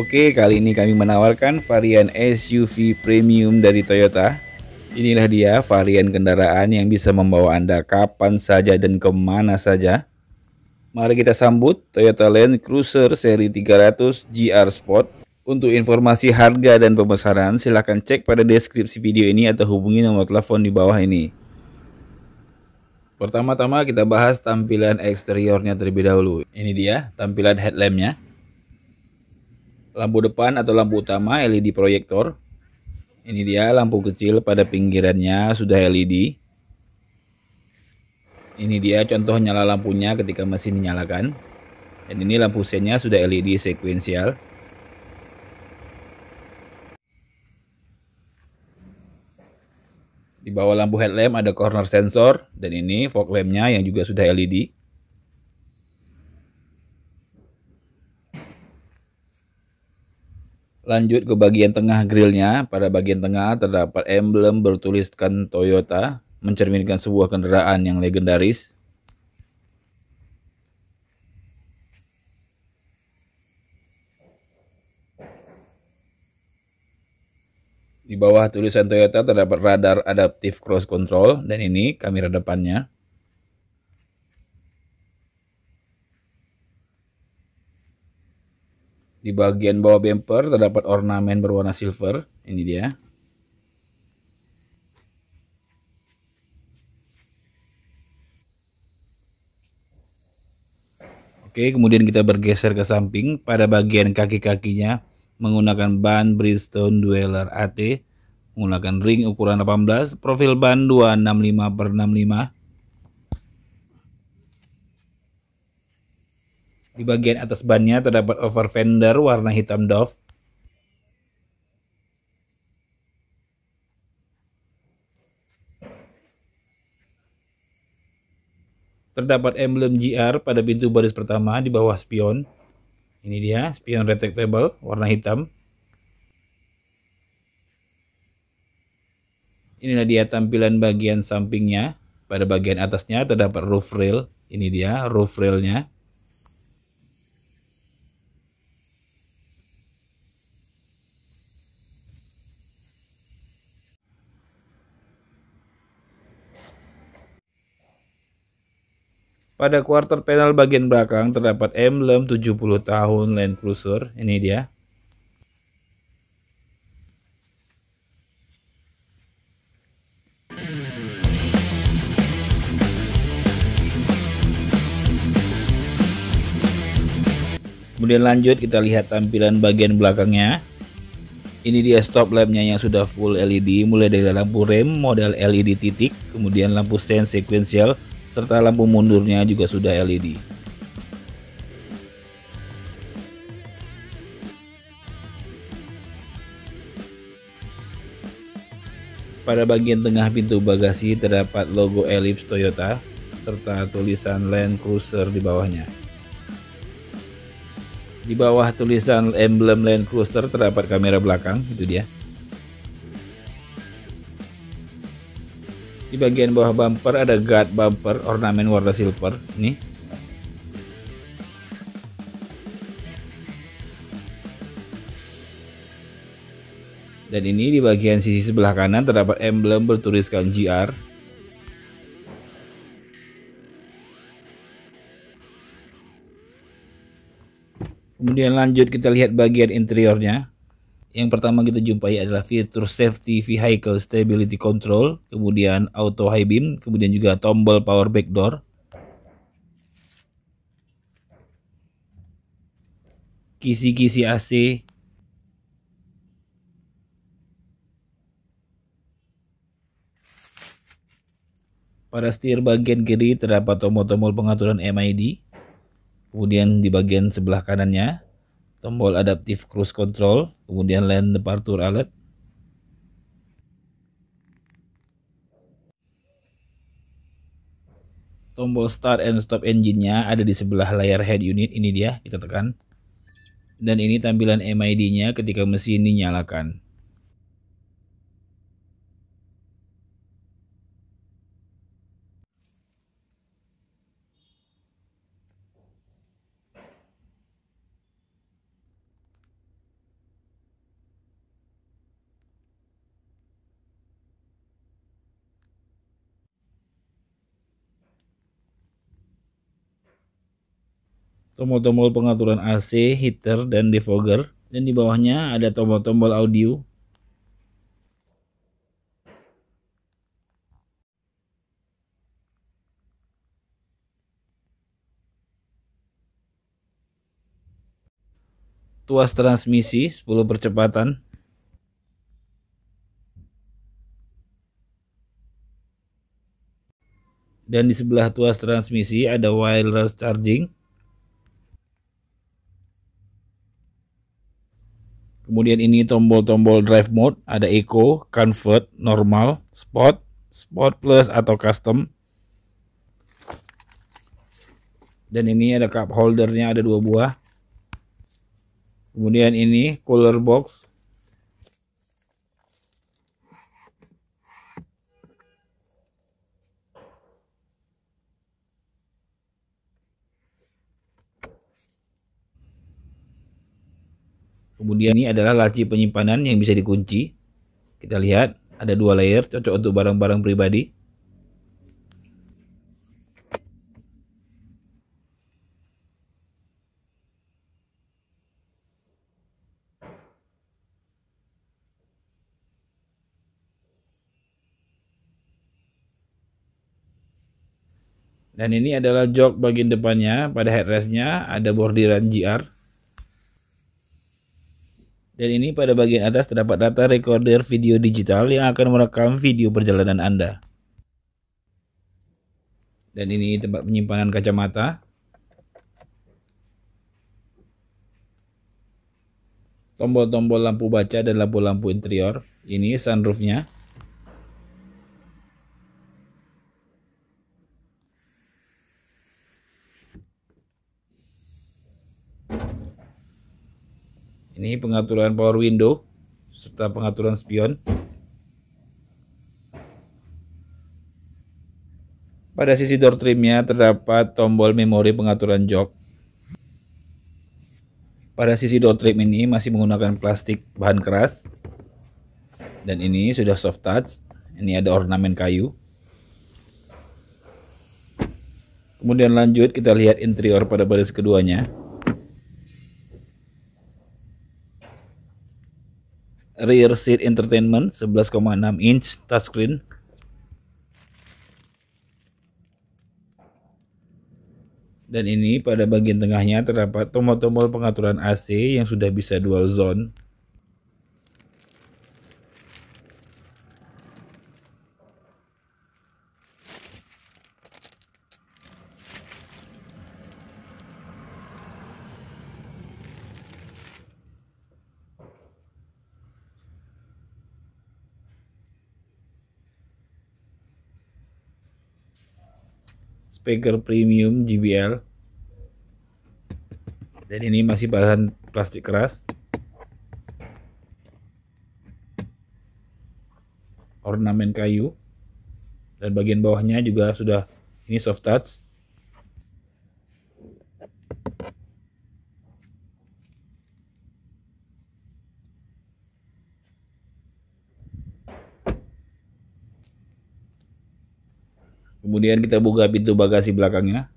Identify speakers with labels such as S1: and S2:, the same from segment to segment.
S1: Oke, kali ini kami menawarkan varian SUV premium dari Toyota. Inilah dia varian kendaraan yang bisa membawa Anda kapan saja dan kemana saja. Mari kita sambut Toyota Land Cruiser seri 300 GR Sport. Untuk informasi harga dan pemesanan, silahkan cek pada deskripsi video ini atau hubungi nomor telepon di bawah ini. Pertama-tama kita bahas tampilan eksteriornya terlebih dahulu. Ini dia tampilan headlampnya lampu depan atau lampu utama LED proyektor. Ini dia lampu kecil pada pinggirannya sudah LED. Ini dia contoh nyala lampunya ketika mesin dinyalakan. Dan ini lampu senya sudah LED sekuensial. Di bawah lampu headlamp ada corner sensor dan ini fog lampnya yang juga sudah LED. Lanjut ke bagian tengah grillnya. Pada bagian tengah terdapat emblem bertuliskan Toyota, mencerminkan sebuah kendaraan yang legendaris. Di bawah tulisan Toyota terdapat radar adaptive cross control dan ini kamera depannya. Di bagian bawah bumper terdapat ornamen berwarna silver. Ini dia. Oke, kemudian kita bergeser ke samping pada bagian kaki-kakinya menggunakan ban Bridgestone Dweller AT menggunakan ring ukuran 18, profil ban 265 per 65 Di bagian atas bannya terdapat over fender warna hitam doff. Terdapat emblem GR pada pintu baris pertama di bawah spion. Ini dia, spion retractable warna hitam. Inilah dia tampilan bagian sampingnya. Pada bagian atasnya terdapat roof rail. Ini dia roof railnya. Pada quarter panel bagian belakang terdapat emblem 70 tahun Land Cruiser. Ini dia. Kemudian lanjut kita lihat tampilan bagian belakangnya. Ini dia stop lampnya yang sudah full LED mulai dari lampu rem model LED titik, kemudian lampu sein sequential, serta lampu mundurnya juga sudah LED. Pada bagian tengah pintu bagasi terdapat logo elips Toyota serta tulisan Land Cruiser di bawahnya. Di bawah tulisan emblem Land Cruiser terdapat kamera belakang, itu dia. di bagian bawah bumper ada guard bumper ornamen warna silver nih dan ini di bagian sisi sebelah kanan terdapat emblem bertuliskan GR kemudian lanjut kita lihat bagian interiornya yang pertama kita jumpai adalah fitur safety vehicle stability control, kemudian auto high beam, kemudian juga tombol power back door. Kisi-kisi AC, Pada setir bagian kiri terdapat tombol-tombol pengaturan MID. Kemudian di bagian sebelah kanannya tombol adaptive cruise control, kemudian lane departure alert. Tombol start and stop engine-nya ada di sebelah layar head unit, ini dia, kita tekan. Dan ini tampilan MID-nya ketika mesin dinyalakan. tombol-tombol pengaturan AC, heater, dan defogger. Dan di bawahnya ada tombol-tombol audio. Tuas transmisi 10 percepatan dan di sebelah tuas transmisi ada wireless charging Kemudian ini tombol-tombol drive mode, ada eco, comfort, normal, sport, sport plus atau custom. Dan ini ada cup holdernya ada dua buah. Kemudian ini cooler box. Kemudian ini adalah laci penyimpanan yang bisa dikunci. Kita lihat ada dua layer cocok untuk barang-barang pribadi. Dan ini adalah jok bagian depannya, pada headrestnya ada bordiran GR dan ini pada bagian atas terdapat data recorder video digital yang akan merekam video perjalanan Anda. Dan ini tempat penyimpanan kacamata. Tombol-tombol lampu baca dan lampu-lampu interior. Ini sunroofnya. Ini pengaturan power window serta pengaturan spion. Pada sisi door trimnya terdapat tombol memori pengaturan jok. Pada sisi door trim ini masih menggunakan plastik bahan keras. Dan ini sudah soft touch. Ini ada ornamen kayu. Kemudian lanjut kita lihat interior pada baris keduanya. rear seat entertainment 11,6 inch touchscreen dan ini pada bagian tengahnya terdapat tombol-tombol pengaturan AC yang sudah bisa dual zone speaker premium JBL dan ini masih bahan plastik keras ornamen kayu dan bagian bawahnya juga sudah ini soft touch Kemudian kita buka pintu bagasi belakangnya.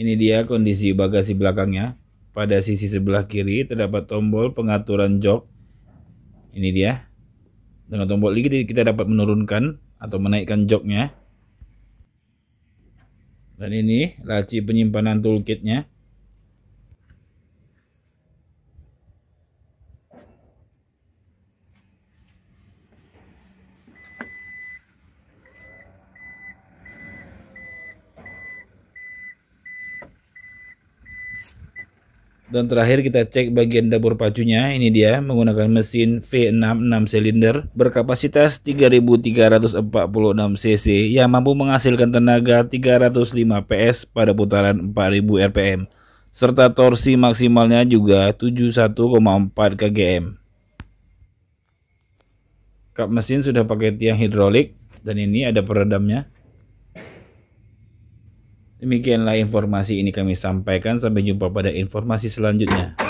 S1: Ini dia kondisi bagasi belakangnya. Pada sisi sebelah kiri terdapat tombol pengaturan jok. Ini dia. Dengan tombol ini kita dapat menurunkan atau menaikkan joknya. Dan ini laci penyimpanan toolkitnya. Dan terakhir kita cek bagian dapur pacunya, ini dia menggunakan mesin V66 silinder berkapasitas 3346 cc yang mampu menghasilkan tenaga 305 PS pada putaran 4000 rpm serta torsi maksimalnya juga 71,4 kgm. Kap mesin sudah pakai tiang hidrolik dan ini ada peredamnya. Demikianlah informasi ini kami sampaikan. Sampai jumpa pada informasi selanjutnya.